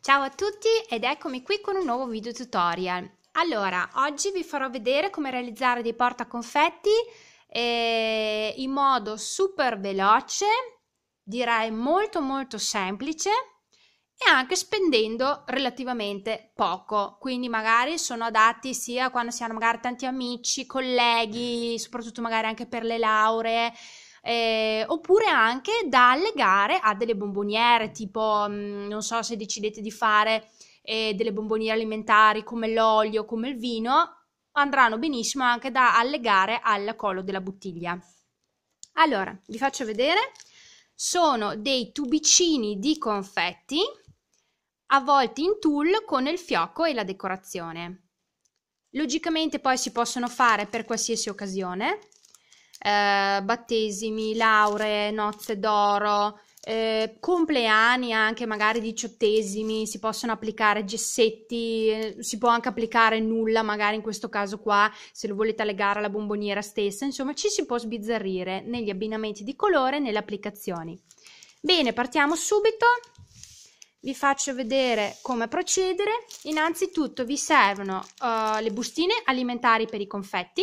Ciao a tutti ed eccomi qui con un nuovo video tutorial. Allora, oggi vi farò vedere come realizzare dei portaconfetti eh, in modo super veloce, direi molto molto semplice e anche spendendo relativamente poco. Quindi magari sono adatti sia quando si hanno magari tanti amici, colleghi, soprattutto magari anche per le lauree, eh, oppure anche da allegare a delle bomboniere, tipo mh, mm, non so se decidete di fare eh, delle bomboniere alimentari come l'olio, come il vino, andranno benissimo anche da allegare al collo della bottiglia. Allora, vi faccio vedere. Sono dei tubicini di confetti avvolti in tulle con il fiocco e la decorazione. Logicamente poi si possono fare per qualsiasi occasione. Eh, battesimi, lauree, nozze d'oro, eh, compleanni anche magari diciottesimi, si possono applicare gessetti, eh, si può anche applicare nulla magari in questo caso qua se lo volete allegare alla bomboniera stessa, insomma ci si può sbizzarrire negli abbinamenti di colore e nelle applicazioni. Bene, partiamo subito, vi faccio vedere come procedere, innanzitutto vi servono uh, le bustine alimentari per i confetti,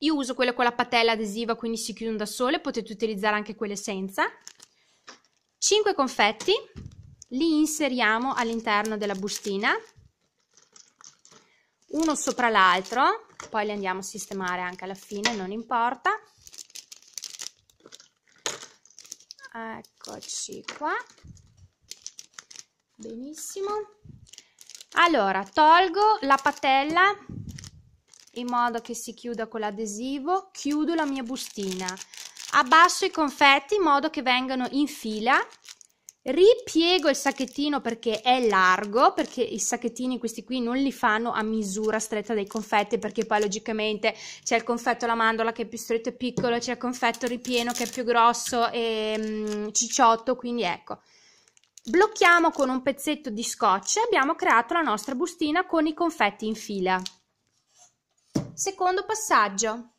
io uso quelle con la patella adesiva, quindi si chiudono da sole, potete utilizzare anche quelle senza. 5 confetti, li inseriamo all'interno della bustina, uno sopra l'altro, poi li andiamo a sistemare anche alla fine, non importa. Eccoci qua. Benissimo. Allora, tolgo la patella in modo che si chiuda con l'adesivo, chiudo la mia bustina, abbasso i confetti in modo che vengano in fila, ripiego il sacchettino perché è largo, perché i sacchettini questi qui non li fanno a misura stretta dei confetti perché poi logicamente c'è il confetto alla mandorla che è più stretto e piccolo, c'è il confetto ripieno che è più grosso e um, cicciotto, quindi ecco. Blocchiamo con un pezzetto di scotch e abbiamo creato la nostra bustina con i confetti in fila. Secondo passaggio.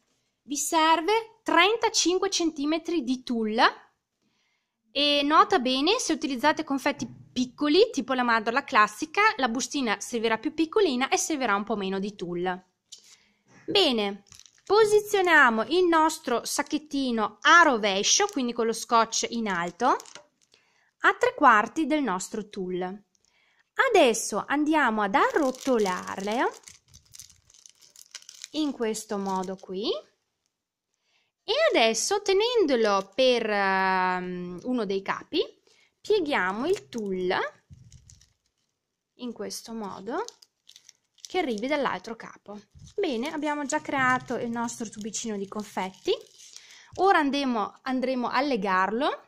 Vi serve 35 cm di tulla e nota bene se utilizzate confetti piccoli, tipo la mandorla classica, la bustina servirà più piccolina e servirà un po' meno di tulla. Bene, posizioniamo il nostro sacchettino a rovescio, quindi con lo scotch in alto, a tre quarti del nostro tulle. Adesso andiamo ad arrotolarle in questo modo qui e adesso tenendolo per um, uno dei capi pieghiamo il tulle in questo modo che arrivi dall'altro capo bene abbiamo già creato il nostro tubicino di confetti ora andremo, andremo a legarlo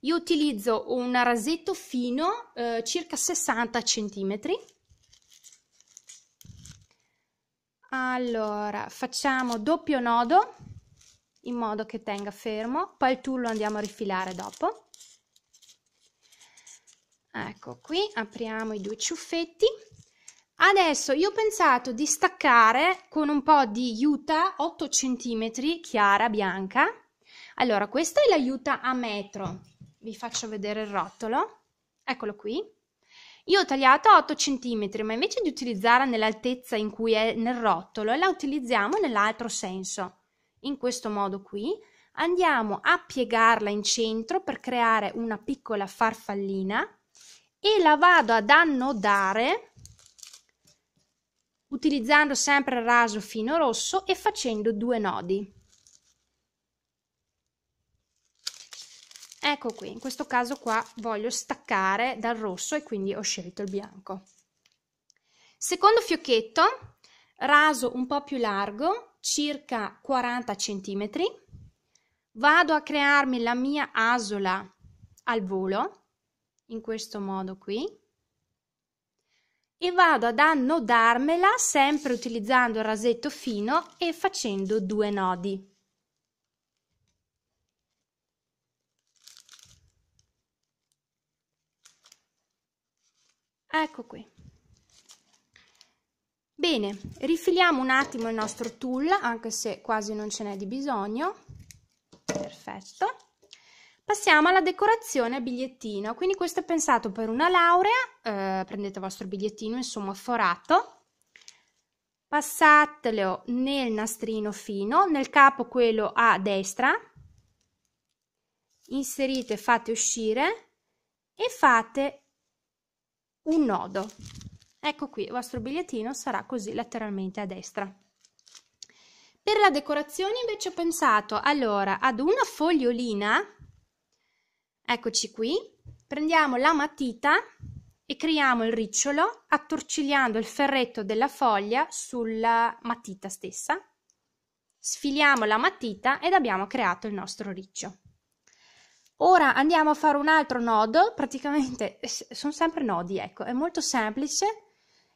io utilizzo un rasetto fino eh, circa 60 centimetri Allora, facciamo doppio nodo in modo che tenga fermo, poi il lo andiamo a rifilare dopo. Ecco qui, apriamo i due ciuffetti. Adesso io ho pensato di staccare con un po' di juta 8 cm chiara bianca. Allora, questa è la juta a metro. Vi faccio vedere il rotolo. Eccolo qui. Io ho tagliato a 8 cm, ma invece di utilizzarla nell'altezza in cui è nel rotolo, la utilizziamo nell'altro senso. In questo modo qui andiamo a piegarla in centro per creare una piccola farfallina e la vado ad annodare utilizzando sempre il raso fino rosso e facendo due nodi. Ecco qui, in questo caso qua voglio staccare dal rosso e quindi ho scelto il bianco. Secondo fiocchetto, raso un po' più largo, circa 40 cm, vado a crearmi la mia asola al volo, in questo modo qui, e vado ad annodarmela sempre utilizzando il rasetto fino e facendo due nodi. Ecco qui. Bene, rifiliamo un attimo il nostro tool, anche se quasi non ce n'è di bisogno. Perfetto. Passiamo alla decorazione bigliettino. Quindi questo è pensato per una laurea. Eh, prendete il vostro bigliettino, insomma, forato. Passatelo nel nastrino fino, nel capo quello a destra. Inserite, fate uscire e fate un nodo. Ecco qui, il vostro bigliettino sarà così lateralmente a destra. Per la decorazione invece ho pensato allora ad una fogliolina, eccoci qui, prendiamo la matita e creiamo il ricciolo attorcigliando il ferretto della foglia sulla matita stessa. Sfiliamo la matita ed abbiamo creato il nostro riccio. Ora andiamo a fare un altro nodo, praticamente sono sempre nodi, ecco, è molto semplice,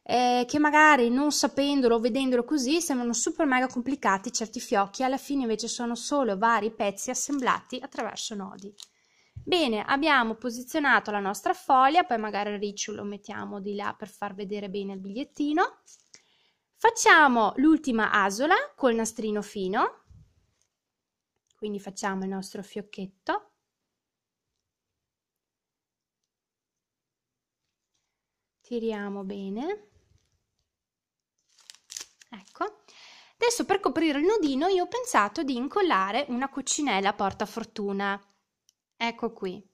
eh, che magari non sapendolo o vedendolo così sembrano super mega complicati certi fiocchi, alla fine invece sono solo vari pezzi assemblati attraverso nodi. Bene, abbiamo posizionato la nostra foglia, poi magari il riccio lo mettiamo di là per far vedere bene il bigliettino. Facciamo l'ultima asola col nastrino fino, quindi facciamo il nostro fiocchetto tiriamo bene ecco adesso per coprire il nodino io ho pensato di incollare una coccinella porta fortuna ecco qui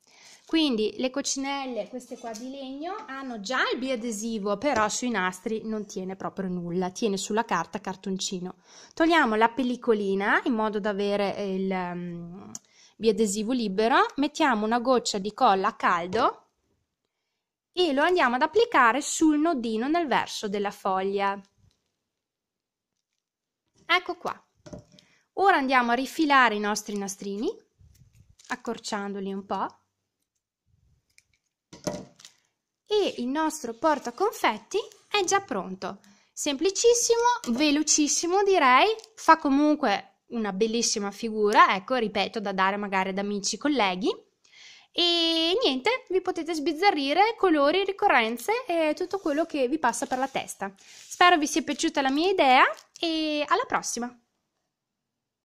quindi le coccinelle queste qua di legno hanno già il biadesivo però sui nastri non tiene proprio nulla tiene sulla carta cartoncino togliamo la pellicolina in modo da avere il um, biadesivo libero mettiamo una goccia di colla a caldo e lo andiamo ad applicare sul nodino nel verso della foglia. Ecco qua. Ora andiamo a rifilare i nostri nastrini, accorciandoli un po', e il nostro porta confetti è già pronto. Semplicissimo, velocissimo direi, fa comunque una bellissima figura, ecco, ripeto, da dare magari ad amici, colleghi. E niente, vi potete sbizzarrire, colori, ricorrenze e tutto quello che vi passa per la testa. Spero vi sia piaciuta la mia idea e alla prossima!